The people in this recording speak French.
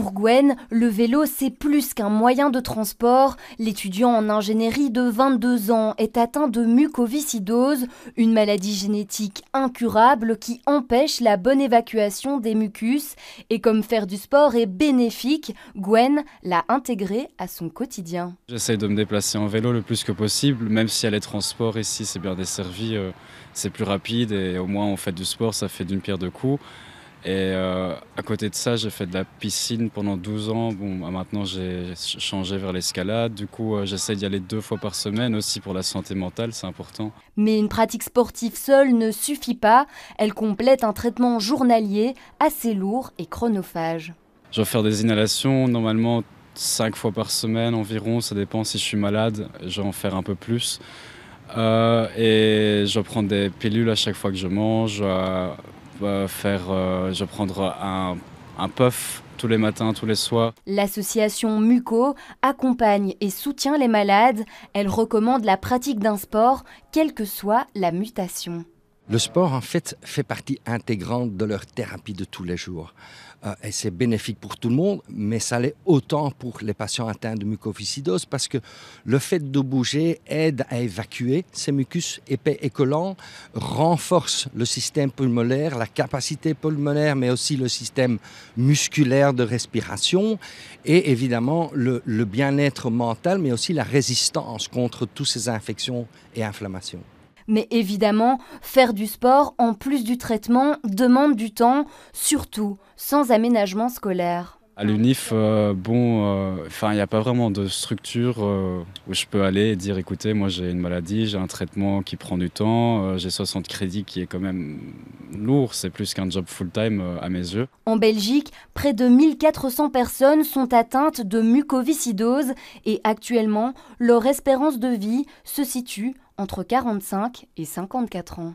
Pour Gwen, le vélo, c'est plus qu'un moyen de transport. L'étudiant en ingénierie de 22 ans est atteint de mucoviscidose, une maladie génétique incurable qui empêche la bonne évacuation des mucus. Et comme faire du sport est bénéfique, Gwen l'a intégré à son quotidien. J'essaie de me déplacer en vélo le plus que possible, même si aller les ici, c'est bien desservi, euh, c'est plus rapide et au moins on fait du sport, ça fait d'une pierre deux coups. Et euh, à côté de ça, j'ai fait de la piscine pendant 12 ans. Bon, bah, maintenant, j'ai changé vers l'escalade. Du coup, euh, j'essaie d'y aller deux fois par semaine aussi pour la santé mentale, c'est important. Mais une pratique sportive seule ne suffit pas. Elle complète un traitement journalier assez lourd et chronophage. Je vais faire des inhalations normalement 5 fois par semaine environ. Ça dépend si je suis malade, je vais en faire un peu plus. Euh, et je prends des pilules à chaque fois que je mange faire, euh, je vais prendre un, un puff tous les matins, tous les soirs. L'association MUCO accompagne et soutient les malades. Elle recommande la pratique d'un sport, quelle que soit la mutation. Le sport, en fait, fait partie intégrante de leur thérapie de tous les jours. Euh, et c'est bénéfique pour tout le monde, mais ça l'est autant pour les patients atteints de mucoviscidose parce que le fait de bouger aide à évacuer ces mucus épais et collants, renforce le système pulmonaire, la capacité pulmonaire, mais aussi le système musculaire de respiration et évidemment le bien-être mental, mais aussi la résistance contre toutes ces infections et inflammations. Mais évidemment, faire du sport en plus du traitement demande du temps, surtout sans aménagement scolaire. À l'UNIF, euh, bon, euh, enfin, il n'y a pas vraiment de structure euh, où je peux aller et dire, écoutez, moi j'ai une maladie, j'ai un traitement qui prend du temps, j'ai 60 crédits qui est quand même lourd, c'est plus qu'un job full-time à mes yeux. En Belgique, près de 1400 personnes sont atteintes de mucoviscidose et actuellement, leur espérance de vie se situe entre 45 et 54 ans.